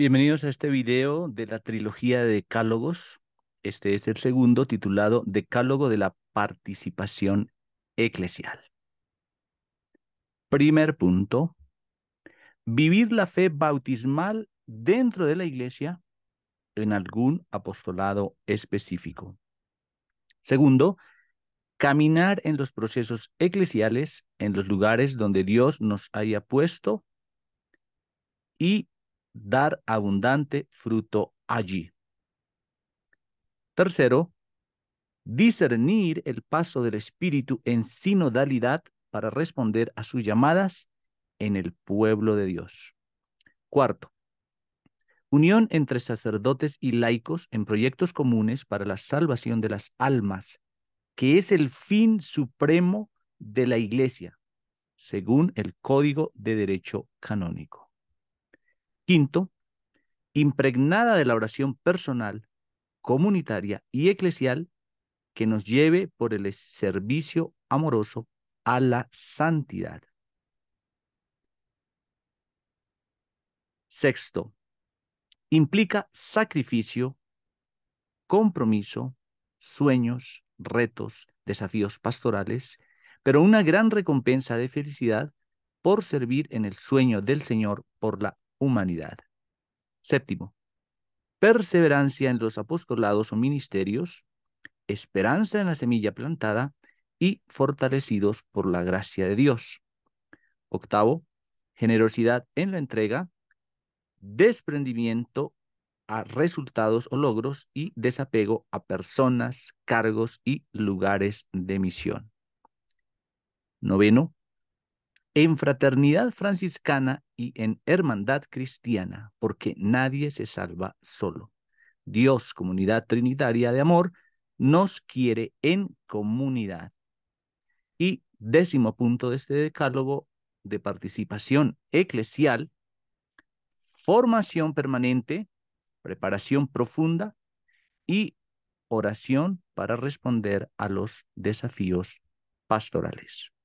Bienvenidos a este video de la trilogía de decálogos. Este es el segundo titulado Decálogo de la participación eclesial. Primer punto. Vivir la fe bautismal dentro de la iglesia en algún apostolado específico. Segundo, caminar en los procesos eclesiales, en los lugares donde Dios nos haya puesto. Y dar abundante fruto allí. Tercero, discernir el paso del Espíritu en sinodalidad para responder a sus llamadas en el pueblo de Dios. Cuarto, unión entre sacerdotes y laicos en proyectos comunes para la salvación de las almas, que es el fin supremo de la Iglesia, según el Código de Derecho Canónico. Quinto, impregnada de la oración personal, comunitaria y eclesial que nos lleve por el servicio amoroso a la santidad. Sexto, implica sacrificio, compromiso, sueños, retos, desafíos pastorales, pero una gran recompensa de felicidad por servir en el sueño del Señor por la humanidad. Séptimo, perseverancia en los apostolados o ministerios, esperanza en la semilla plantada y fortalecidos por la gracia de Dios. Octavo, generosidad en la entrega, desprendimiento a resultados o logros y desapego a personas, cargos y lugares de misión. Noveno, en fraternidad franciscana y en hermandad cristiana, porque nadie se salva solo. Dios, comunidad trinitaria de amor, nos quiere en comunidad. Y décimo punto de este decálogo de participación eclesial, formación permanente, preparación profunda y oración para responder a los desafíos pastorales.